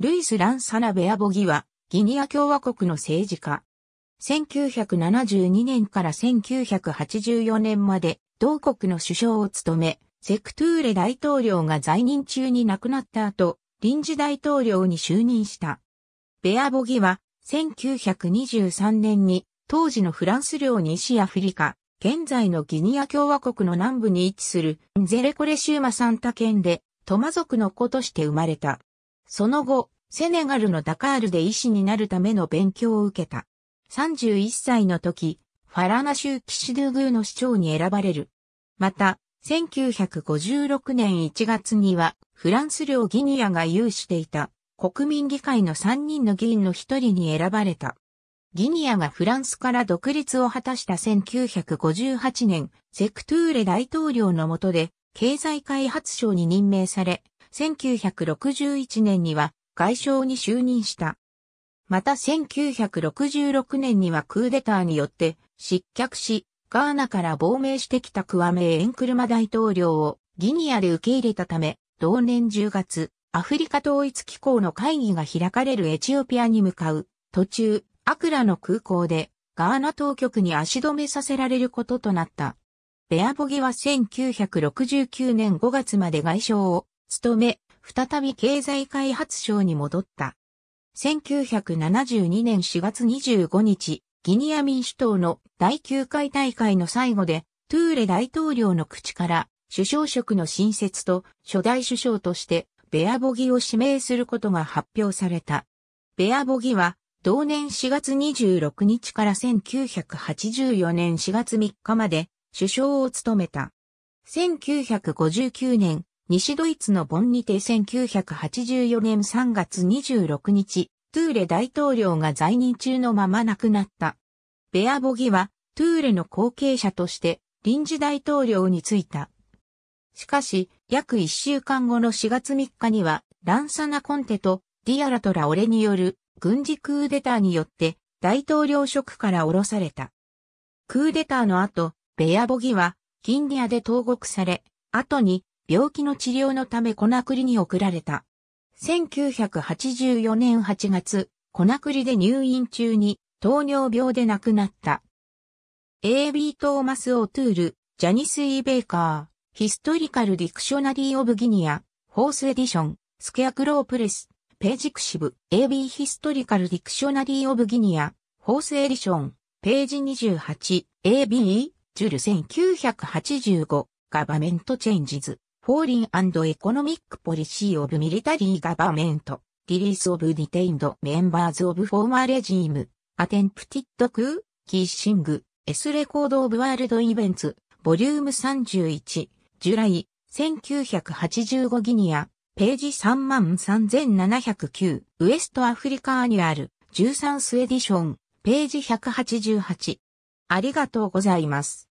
ルイス・ランサナ・ベアボギは、ギニア共和国の政治家。1972年から1984年まで、同国の首相を務め、セクトゥーレ大統領が在任中に亡くなった後、臨時大統領に就任した。ベアボギは、1923年に、当時のフランス領西アフリカ、現在のギニア共和国の南部に位置する、ゼレコレシューマサンタ県で、トマ族の子として生まれた。その後、セネガルのダカールで医師になるための勉強を受けた。31歳の時、ファラナ州キシドゥグーの市長に選ばれる。また、1956年1月には、フランス領ギニアが有していた国民議会の3人の議員の一人に選ばれた。ギニアがフランスから独立を果たした1958年、セクトゥーレ大統領の下で、経済開発省に任命され、1961年には外相に就任した。また1966年にはクーデターによって失脚し、ガーナから亡命してきたクワメエンクルマ大統領をギニアで受け入れたため、同年10月、アフリカ統一機構の会議が開かれるエチオピアに向かう途中、アクラの空港でガーナ当局に足止めさせられることとなった。ベアボギは1969年5月まで外相を務め、再び経済開発省に戻った。1972年4月25日、ギニア民主党の第9回大会の最後で、トゥーレ大統領の口から、首相職の新設と初代首相として、ベアボギを指名することが発表された。ベアボギは、同年4月26日から1984年4月3日まで首相を務めた。1959年西ドイツのボンにて1984年3月26日、トゥーレ大統領が在任中のまま亡くなった。ベアボギは、トゥーレの後継者として臨時大統領に就いた。しかし、約1週間後の4月3日には、ランサナ・コンテとディアラトラ・オレによる軍事クーデターによって大統領職から降ろされた。クーデターの後、ベアボギは、ギンディアで投獄され、後に病気の治療のためコナクリに送られた。1984年8月、コナクリで入院中に糖尿病で亡くなった。A.B. トーマス・オトゥール、ジャニス・イ・ベーカー、ヒストリカル・ディクショナリー・オブ・ギニア、ホース・エディション、スケアクロー・プレス、ページクシブ、A.B. ヒストリカル・ディクショナリー・オブ・ギニア、ホース・エディション、ページ 28, A.B. ジュル1985、ガバメント・チェンジズ。フォーリンエコノミックポリシーオブミリタリーガバメント、リリースオブディテインドメンバーズオブフォーマーレジーム、アテンプティット・クー、キーシング、エスレコードオブワールドイベント、ボリューム31、ジュライ、1985ギニア、ページ33709、ウエストアフリカアニュアル、13スエディション、ページ188。ありがとうございます。